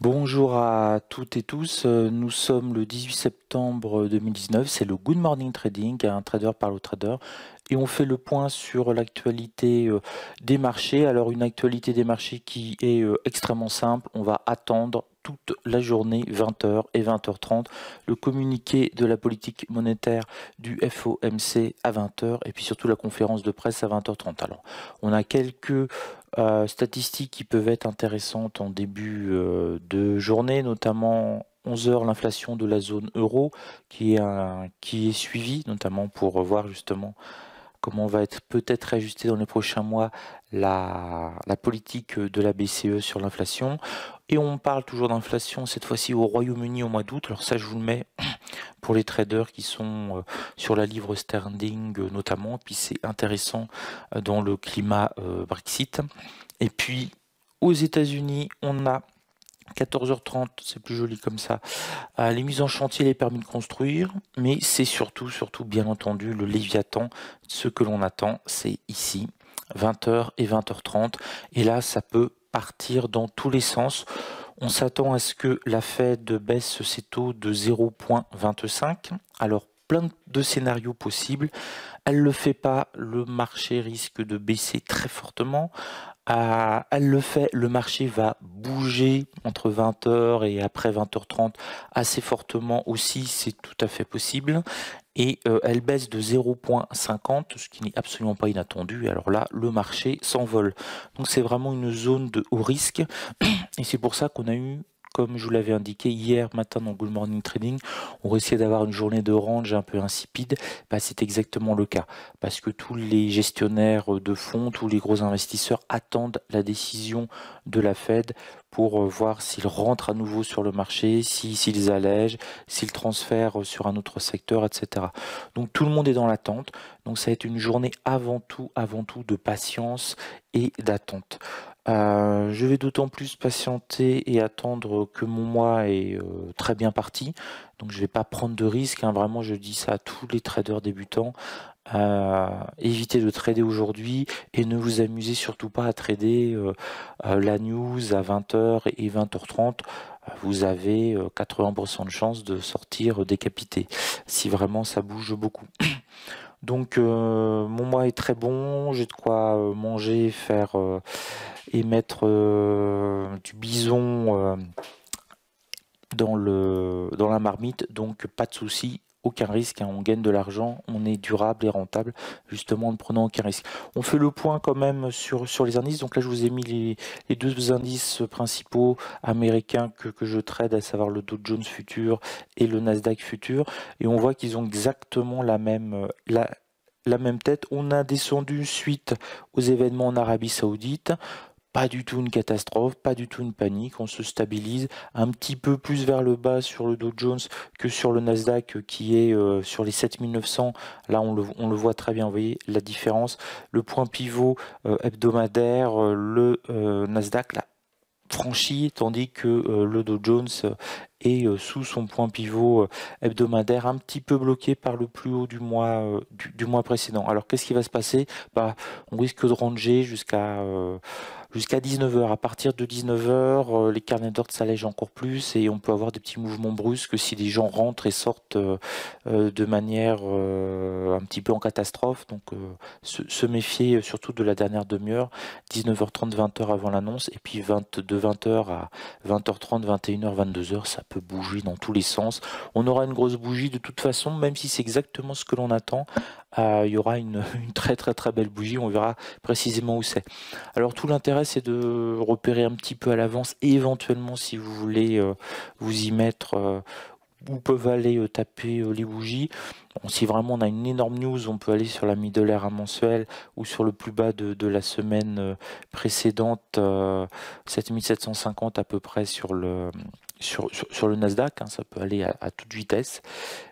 Bonjour à toutes et tous. Euh, nous sommes le 18 septembre 2019. C'est le Good Morning Trading, un trader par le trader. Et on fait le point sur l'actualité euh, des marchés. Alors une actualité des marchés qui est euh, extrêmement simple. On va attendre toute la journée 20h et 20h30 le communiqué de la politique monétaire du FOMC à 20h et puis surtout la conférence de presse à 20h30. Alors on a quelques euh, statistiques qui peuvent être intéressantes en début euh, de journée, notamment 11h l'inflation de la zone euro qui est, qui est suivie, notamment pour voir justement comment va être peut-être ajustée dans les prochains mois la, la politique de la BCE sur l'inflation. Et on parle toujours d'inflation, cette fois-ci au Royaume-Uni au mois d'août. Alors ça, je vous le mets les traders qui sont euh, sur la livre sterling euh, notamment, puis c'est intéressant euh, dans le climat Brexit. Et puis aux États-Unis, on a 14h30, c'est plus joli comme ça. les mises en chantier, les permis de construire, mais c'est surtout, surtout, bien entendu, le Léviathan. Ce que l'on attend, c'est ici, 20h et 20h30. Et là, ça peut partir dans tous les sens. On s'attend à ce que la Fed baisse ses taux de 0,25. Alors, plein de scénarios possibles. Elle ne le fait pas, le marché risque de baisser très fortement elle le fait, le marché va bouger entre 20h et après 20h30 assez fortement aussi, c'est tout à fait possible. Et euh, elle baisse de 0,50, ce qui n'est absolument pas inattendu. alors là, le marché s'envole. Donc c'est vraiment une zone de haut risque. Et c'est pour ça qu'on a eu comme je vous l'avais indiqué hier matin dans Good Morning Trading, on risquait d'avoir une journée de range un peu insipide. Bah, c'est exactement le cas parce que tous les gestionnaires de fonds, tous les gros investisseurs attendent la décision de la Fed pour euh, voir s'ils rentrent à nouveau sur le marché, s'ils allègent, s'ils transfèrent sur un autre secteur, etc. Donc tout le monde est dans l'attente. Donc ça va être une journée avant tout, avant tout de patience et d'attente. Euh, je vais d'autant plus patienter et attendre que mon mois est euh, très bien parti. Donc je ne vais pas prendre de risques. Hein. Vraiment, je dis ça à tous les traders débutants. Euh, évitez de trader aujourd'hui et ne vous amusez surtout pas à trader euh, la news à 20h et 20h30 vous avez 80% de chance de sortir décapité si vraiment ça bouge beaucoup Donc euh, mon mois est très bon, j'ai de quoi euh, manger, faire euh, et mettre du bison dans, le, dans la marmite, donc pas de souci, aucun risque, hein. on gagne de l'argent, on est durable et rentable, justement en ne prenant aucun risque. On fait le point quand même sur, sur les indices, donc là je vous ai mis les, deux indices principaux américains que, que, je trade, à savoir le Dow Jones Futur et le Nasdaq Futur, et on voit qu'ils ont exactement la même... La, la même tête, on a descendu suite aux événements en Arabie Saoudite, pas du tout une catastrophe, pas du tout une panique, on se stabilise un petit peu plus vers le bas sur le Dow Jones que sur le Nasdaq qui est euh, sur les 7900, là on le, voit très bien, vous voyez la différence, le point pivot euh, hebdomadaire, euh, le Nasdaq là franchi, tandis que le Dow Jones est sous son point pivot hebdomadaire, un petit peu bloqué par le plus haut du mois, mois précédent. Alors qu'est-ce qui va se passer bah, On risque de ranger jusqu'à jusqu'à 19h. À partir de 19h, euh, les carnets d'ordre s'allègent encore plus et on peut avoir des petits mouvements brusques si les gens rentrent et sortent euh, euh, de manière un petit peu en catastrophe. Donc se, méfier surtout de la dernière demi-heure, 19h30, 20h avant l'annonce et puis de 20h à 20h30, 21h, 22h, ça peut bouger dans tous les sens. On aura une grosse bougie de toute façon, même si c'est exactement ce que l'on attend. il y aura une très très très belle bougie, on verra précisément où c'est. Alors tout l'intérêt c'est de repérer un petit peu à l'avance, éventuellement si vous voulez euh, vous y mettre, euh, où peuvent aller euh, taper les bougies. si vraiment on a une énorme news, on peut aller sur la middle à mensuel ou sur le plus bas de, la semaine précédente, 7750 à peu près sur le, sur, le Nasdaq, hein, ça peut aller à, toute vitesse,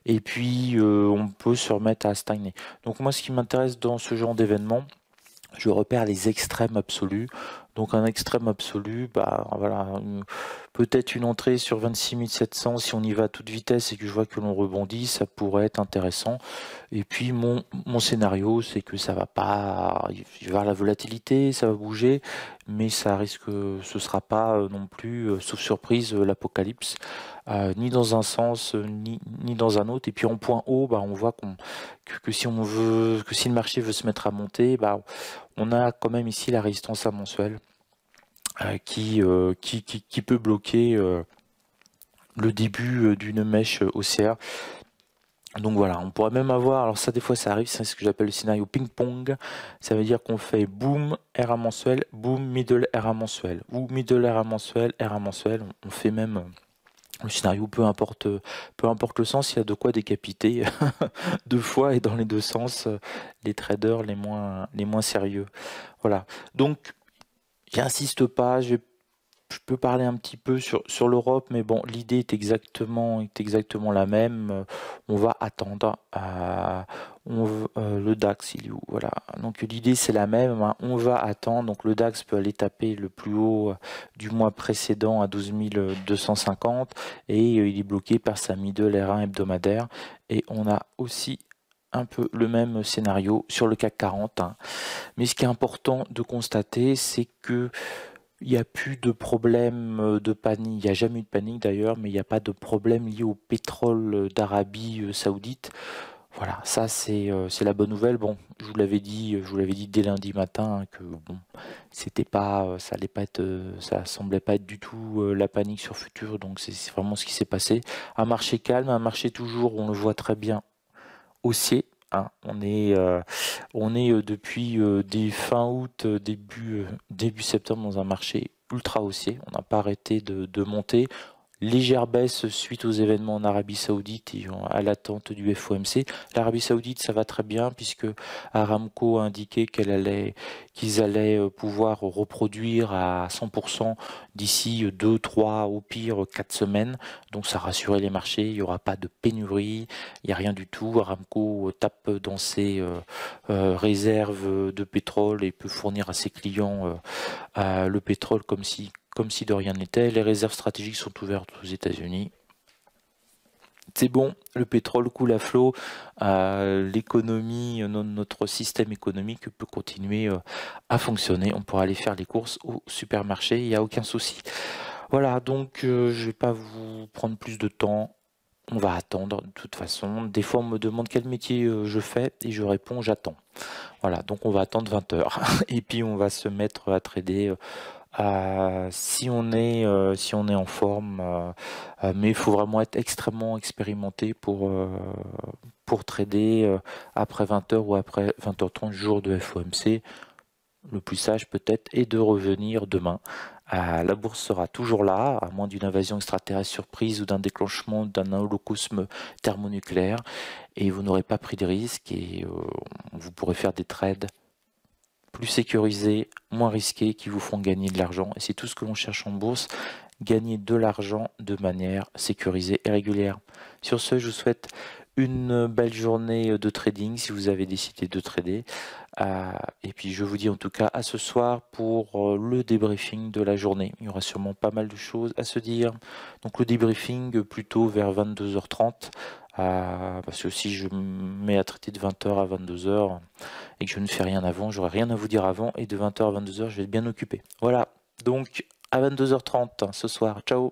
et puis on peut se remettre à stagner. Donc moi ce qui m'intéresse dans ce genre d'événement, je repère les extrêmes absolus. Donc un extrême absolu, bah voilà, peut-être une entrée sur 26 700 si on y va à toute vitesse et que je vois que l'on rebondit, ça pourrait être intéressant. Et puis mon, scénario, c'est que ça va pas, il va y avoir la volatilité, ça va bouger, mais ça risque, ce sera pas euh, non plus, euh, sauf surprise, euh, l'apocalypse. Euh, ni dans un sens euh, ni, dans un autre. Et puis en point haut, bah, on voit qu'on que, si on veut que si le marché veut se mettre à monter, bah, on a quand même ici la résistance à mensuel euh, qui, qui, peut bloquer le début d'une mèche haussière. Donc voilà, on pourrait même avoir, alors ça des fois ça arrive, c'est ce que j'appelle le scénario ping-pong, ça veut dire qu'on fait boom à mensuel, boom middle RA mensuel, ou middle à mensuel, à mensuel, on fait même le scénario, peu importe, euh, peu importe le sens, il y a de quoi décapiter deux fois et dans les deux sens euh, les traders les moins, les moins sérieux. Voilà. Donc, j'insiste pas, je je peux parler un petit peu sur, l'Europe, mais bon, l'idée est exactement, est exactement la même. On va attendre euh, euh, le DAX. Il est Voilà. Donc l'idée c'est la même. Hein. On va attendre. Donc le DAX peut aller taper le plus haut euh, du mois précédent à 12 250 et il est bloqué par sa middle R1 hebdomadaire. Et on a aussi un peu le même scénario sur le CAC 40. Hein. Mais ce qui est important de constater, c'est que il n'y a plus de problème euh, de panique, il n'y a jamais eu de panique d'ailleurs, mais il n'y a pas de problème lié au pétrole euh, d'Arabie euh, saoudite. Voilà, ça c'est la bonne nouvelle. Bon, je vous l'avais dit, je vous l'avais dit dès lundi matin hein, que bon, c'était pas, ça allait pas être, ça semblait pas être du tout la panique sur futur. Donc c'est vraiment ce qui s'est passé. Un marché calme, un marché toujours, on le voit très bien haussier Hein, on est, euh, on est euh, depuis euh, fin août, début, début septembre dans un marché ultra haussier. On n'a pas arrêté de, de, monter légère baisse suite aux événements en Arabie Saoudite et à l'attente du FOMC. L'Arabie Saoudite, ça va très bien puisque Aramco a indiqué qu'elle allait, qu'ils allaient euh, pouvoir reproduire à 100% d'ici 2, 3, au pire 4 semaines. Donc ça rassurait les marchés, il n'y aura pas de pénurie, il n'y a rien du tout. Aramco tape dans ses euh, euh, réserves de pétrole et peut fournir à ses clients le pétrole comme si comme si de rien n'était. Les réserves stratégiques sont ouvertes aux États-Unis. C'est bon, le pétrole coule à flot, euh, l'économie, euh, notre système économique peut continuer euh, à fonctionner. On pourra aller faire les courses au supermarché, il n'y a aucun souci. Voilà, donc je ne vais pas vous prendre plus de temps. On va attendre de toute façon. Des fois, on me demande quel métier je fais et je réponds j'attends. Voilà, donc on va attendre 20 heures et puis on va se mettre à trader euh, si on est euh, si on est en forme euh, mais il faut vraiment être extrêmement expérimenté pour pour trader après 20h ou après 20h30 jours de FOMC le plus sage peut-être est de revenir demain la bourse sera toujours là, à moins d'une invasion extraterrestre surprise ou d'un déclenchement d'un holocausme thermonucléaire. Et vous n'aurez pas pris de risques et vous pourrez faire des trades plus sécurisés, moins risqués, qui vous feront gagner de l'argent. Et c'est tout ce que l'on cherche en bourse, gagner de l'argent de manière sécurisée et régulière. Sur ce, je vous souhaite une belle journée de trading si vous avez décidé de trader. Euh, et puis je vous dis en tout cas à ce soir pour euh, le débriefing de la journée. Il y aura sûrement pas mal de choses à se dire. Donc le débriefing euh, plutôt vers 22h30 parce que si je me mets à traiter de 20h à 22h et que je ne fais rien avant, j'aurai rien à vous dire avant et de 20h à 22h, je vais être bien occupé. Voilà, donc à 22h30 hein, ce soir, ciao